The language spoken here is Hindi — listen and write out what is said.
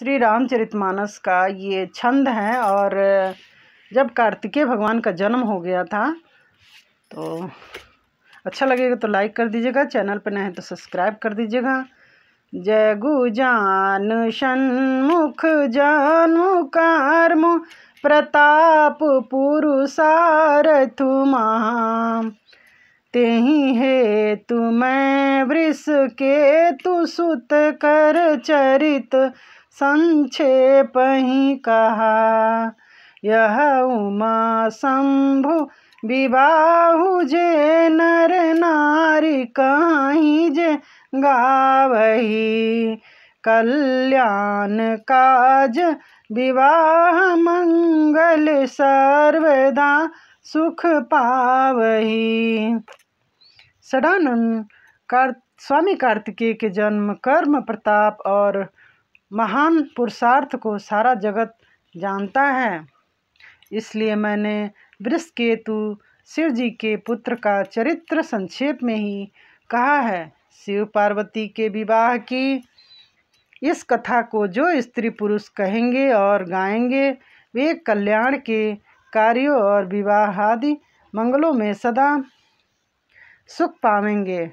श्री रामचरितमानस का ये छंद है और जब कार्तिकेय भगवान का जन्म हो गया था तो अच्छा लगेगा तो लाइक कर दीजिएगा चैनल पर नहीं तो सब्सक्राइब कर दीजिएगा जगु जान षणमुख जानुकार प्रताप पुरुषारथु महा तेहि हे तुम वृष के तु सुत कर चरित संक्षेप ही कहा यह उमा शंभु विवाहु जे नर नारी कहीं जे गावही कल्याण काज विवाह मंगल सर्वदा सुख पावही सदानंद कार्त स्वामी कार्तिकेय के जन्म कर्म प्रताप और महान पुरुषार्थ को सारा जगत जानता है इसलिए मैंने वृषकेतु शिव जी के पुत्र का चरित्र संक्षेप में ही कहा है शिव पार्वती के विवाह की इस कथा को जो स्त्री पुरुष कहेंगे और गाएंगे वे कल्याण के कार्यों और विवाह आदि मंगलों में सदा सुख पावेंगे